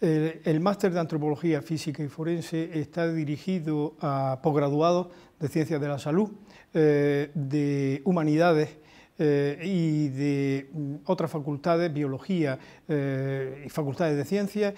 El, máster de Antropología Física y Forense está dirigido a posgraduados de Ciencias de la Salud, eh, de Humanidades eh, y de mm, otras facultades, biología eh, y facultades de ciencias,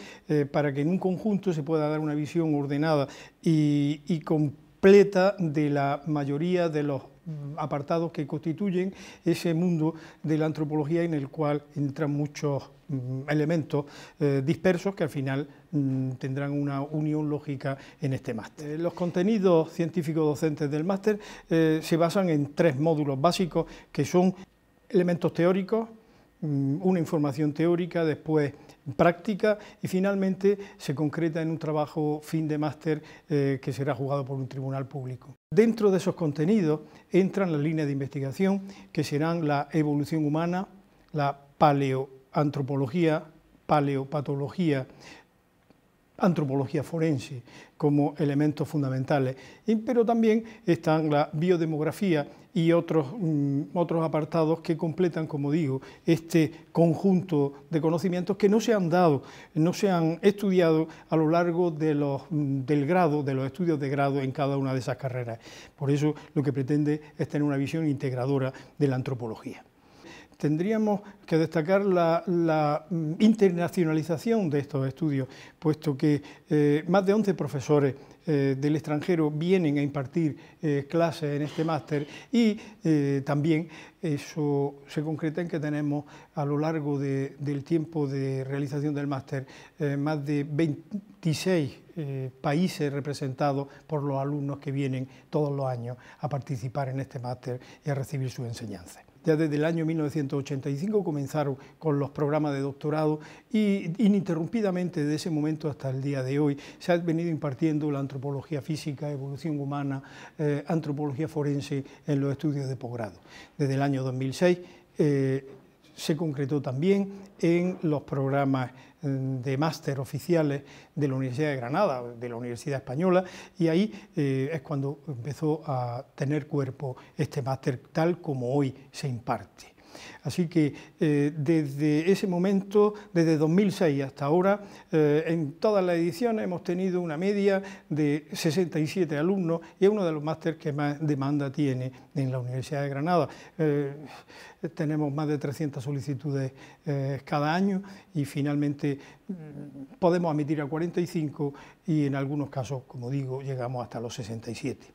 para que en un conjunto se pueda dar una visión ordenada y completa de la mayoría de los Mm, apartados que constituyen ese mundo de la antropología en el cual entran muchos mm, elementos eh, dispersos que al final mm, tendrán una unión lógica en este máster. Eh, los contenidos científicos docentes del máster eh, se basan en tres módulos básicos que son elementos teóricos, una información teórica, después práctica y finalmente se concreta en un trabajo fin de máster que será jugado por un tribunal público. Dentro de esos contenidos entran las líneas de investigación que serán la evolución humana, la paleoantropología, paleopatología, antropología forense como elementos fundamentales, pero también están la biodemografía y mm, otros, apartados que completan, como digo, este conjunto de conocimientos que no se han dado, no se han estudiado a lo largo de los, mm, del grado, de los estudios de grado en cada una de esas carreras. Por eso lo que pretende es tener una visión integradora de la antropología tendríamos que destacar la, mm, internacionalización de estos estudios, puesto que eh, más de 11 profesores eh, del extranjero vienen a impartir eh, clases en este máster y también eso se concreta en que tenemos a lo largo del tiempo de realización del máster más de 26 países representados por los alumnos que vienen todos los años a participar en este máster y a recibir su enseñanza. Ya desde el año 1985 comenzaron con los programas de doctorado y ininterrumpidamente desde ese momento hasta el día de hoy se ha venido impartiendo la antropología física, evolución humana, eh, antropología forense en los estudios de posgrado. Desde el año 2006 se concretó también en los programas mm, de máster oficiales de la Universidad de Granada, de la Universidad Española, y ahí eh, es cuando empezó a tener cuerpo este máster tal como hoy se imparte. Así que eh, desde ese momento, desde 2006 hasta ahora, eh, en todas las ediciones hemos tenido una media de 67 alumnos y es uno de los másteres que más demanda tiene en la Universidad de Granada. Eh, tenemos más de 300 solicitudes cada año y finalmente mm, podemos admitir a 45 y en algunos casos, como digo, llegamos hasta los 67.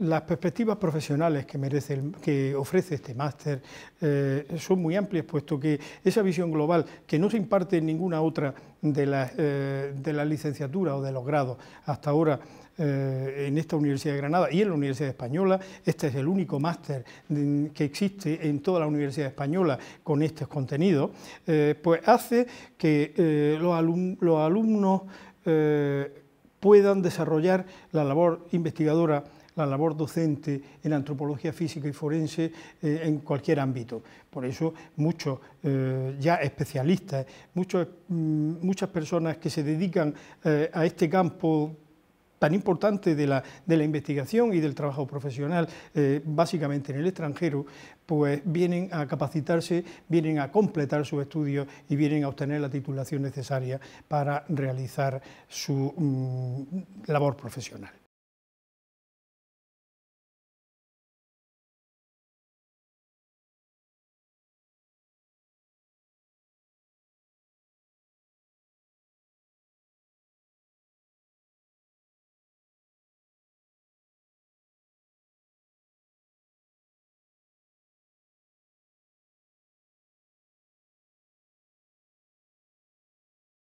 Las perspectivas profesionales que, que ofrece este máster eh, son muy amplias, puesto que esa visión global, que no se imparte en ninguna otra de las, eh, licenciaturas o de los grados hasta ahora eh, en esta Universidad de Granada y en la Universidad Española, este es el único máster mm, que existe en toda la Universidad Española con estos contenidos, pues hace que los, alumnos puedan desarrollar la labor investigadora la labor docente en antropología física y forense eh, en cualquier ámbito. Por eso muchos eh, ya especialistas, mm, muchas personas que se dedican eh, a este campo tan importante de la, investigación y del trabajo profesional, básicamente en el extranjero, pues vienen a capacitarse, vienen a completar sus estudios y vienen a obtener la titulación necesaria para realizar su mm, labor profesional.